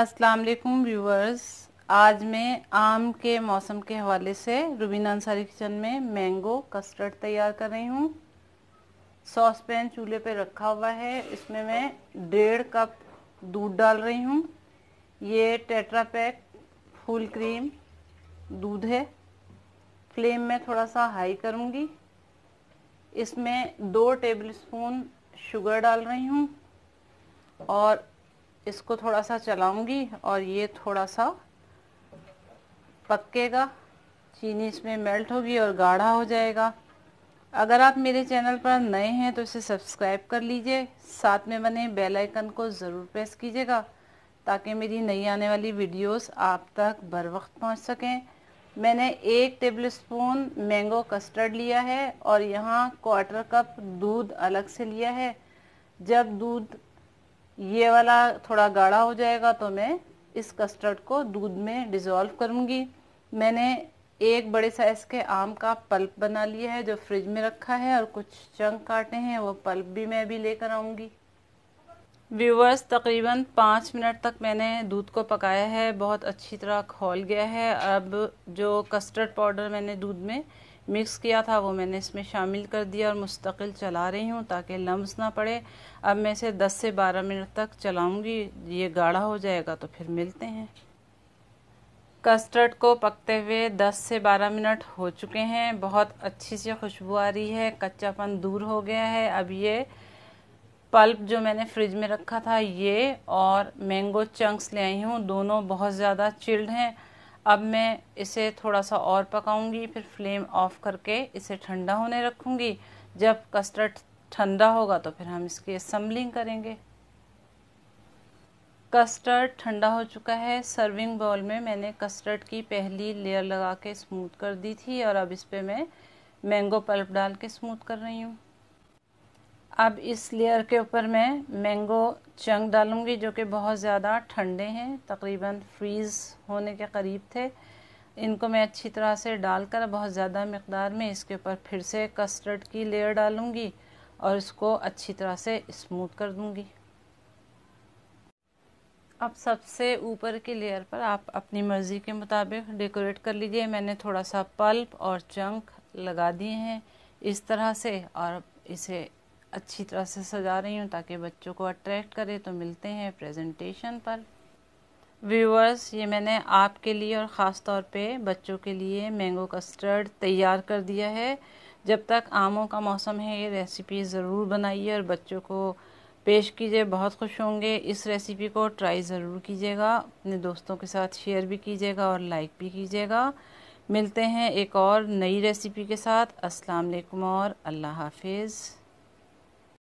अस्सलाम वालेकुम व्यूवर्स आज मैं आम के मौसम के हवाले से रुबीना अंसारी किचन में मैंगो कस्टर्ड तैयार कर रही हूँ सॉस पैन चूल्हे पे रखा हुआ है इसमें मैं डेढ़ कप दूध डाल रही हूँ ये टेट्रा पैक फुल क्रीम दूध है फ्लेम में थोड़ा सा हाई करूँगी इसमें दो टेबलस्पून शुगर डाल रही हूँ और इसको थोड़ा सा चलाऊंगी और ये थोड़ा सा पकेगा चीनी इसमें मेल्ट होगी और गाढ़ा हो जाएगा अगर आप मेरे चैनल पर नए हैं तो इसे सब्सक्राइब कर लीजिए साथ में बने बेल आइकन को ज़रूर प्रेस कीजिएगा ताकि मेरी नई आने वाली वीडियोस आप तक बर वक्त पहुँच सकें मैंने एक टेबल स्पून मैंगो कस्टर्ड लिया है और यहाँ क्वार्टर कप दूध अलग से लिया है जब दूध ये वाला थोड़ा गाढ़ा हो जाएगा तो मैं इस कस्टर्ड को दूध में डिज़ोल्व करूँगी मैंने एक बड़े साइज़ के आम का पल्प बना लिया है जो फ्रिज में रखा है और कुछ चंक काटे हैं वो पल्प भी मैं अभी लेकर आऊँगी व्यूवर्स तकरीबन पाँच मिनट तक मैंने दूध को पकाया है बहुत अच्छी तरह खोल गया है अब जो कस्टर्ड पाउडर मैंने दूध में मिक्स किया था वो मैंने इसमें शामिल कर दिया और मुस्तकिल चला रही हूँ ताकि लम्स ना पड़े अब मैं इसे 10 से 12 मिनट तक चलाऊँगी ये गाढ़ा हो जाएगा तो फिर मिलते हैं कस्टर्ड को पकते हुए 10 से 12 मिनट हो चुके हैं बहुत अच्छी सी खुशबू आ रही है कच्चापन दूर हो गया है अब ये पल्प जो मैंने फ्रिज में रखा था ये और मैंगो चंक्स ले आई हूँ दोनों बहुत ज़्यादा चिल्ड हैं अब मैं इसे थोड़ा सा और पकाऊंगी फिर फ्लेम ऑफ करके इसे ठंडा होने रखूंगी जब कस्टर्ड ठंडा होगा तो फिर हम इसकी असम्बलिंग करेंगे कस्टर्ड ठंडा हो चुका है सर्विंग बॉल में मैंने कस्टर्ड की पहली लेयर लगा के स्मूथ कर दी थी और अब इस पर मैं मैंगो पल्प डाल के स्मूथ कर रही हूँ अब इस लेयर के ऊपर मैं मैंगो चंग डालूँगी जो कि बहुत ज़्यादा ठंडे हैं तकरीबन फ्रीज़ होने के करीब थे इनको मैं अच्छी तरह से डालकर बहुत ज़्यादा मकदार में इसके ऊपर फिर से कस्टर्ड की लेयर डालूँगी और इसको अच्छी तरह से स्मूथ कर दूँगी अब सबसे ऊपर की लेयर पर आप अपनी मर्ज़ी के मुताबिक डेकोरेट कर लीजिए मैंने थोड़ा सा पल्प और चंक लगा दिए हैं इस तरह से और इसे अच्छी तरह से सजा रही हूँ ताकि बच्चों को अट्रैक्ट करे तो मिलते हैं प्रेजेंटेशन पर व्यूवर्स ये मैंने आपके लिए और ख़ास तौर पे बच्चों के लिए मैंगो कस्टर्ड तैयार कर दिया है जब तक आमों का मौसम है ये रेसिपी ज़रूर बनाइए और बच्चों को पेश कीजिए बहुत खुश होंगे इस रेसिपी को ट्राई ज़रूर कीजिएगा अपने दोस्तों के साथ शेयर भी कीजिएगा और लाइक भी कीजिएगा मिलते हैं एक और नई रेसिपी के साथ अस्सलाम वालेकुम और अल्लाह हाफिज़